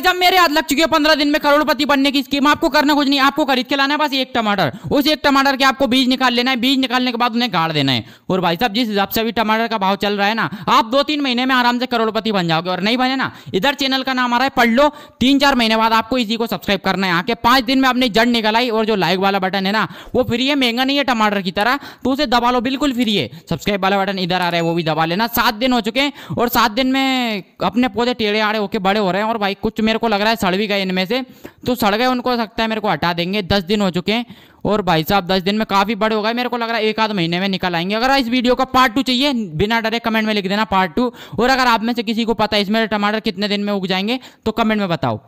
जब मेरे हाथ लग चुकी है पंद्रह दिन में करोड़पति बनने की स्कीम आपको करना कुछ नहीं आपको खरीद के लाना है बस एक टमाटर उस एक टमाटर के आपको बीज निकाल लेना है बीज निकालने के बाद उन्हें गाड़ देना है और भाई साहब जिस हिसाब से अभी टमाटर का भाव चल रहा है ना आप दो तीन महीने में आराम से करोड़पति बन जाओगे और नहीं बने ना इधर चैनल का नाम आ रहा है पढ़ लो तीन चार महीने बाद आपको इसी को सब्सक्राइब करना है आके पांच दिन में आपने जड़ निकलाई और जो लाइक वाला बटन है ना वो फ्री है महंगा नहीं है टमाटर की तरह तो उसे दबा लो बिल्कुल फ्री है सब्सक्राइब वाला बटन इधर आ रहा है वो भी दबा लेना सात दिन हो चुके हैं और सात दिन में अपने पौधे टेढ़े आड़े होके बड़े हो रहे हैं और भाई कुछ क्योंकि तो मेरे को लग रहा है सड़ भी गए इनमें से तो सड़ गए उनको सकता है मेरे को हटा देंगे दस दिन हो चुके हैं और भाई साहब दस दिन में काफ़ी बड़े हो गए मेरे को लग रहा है एक आध महीने में निकल आएंगे अगर इस वीडियो का पार्ट टू चाहिए बिना डरे कमेंट में लिख देना पार्ट टू और अगर आप में से किसी को पता है इसमें टमाटर कितने दिन में उग जाएंगे तो कमेंट में बताओ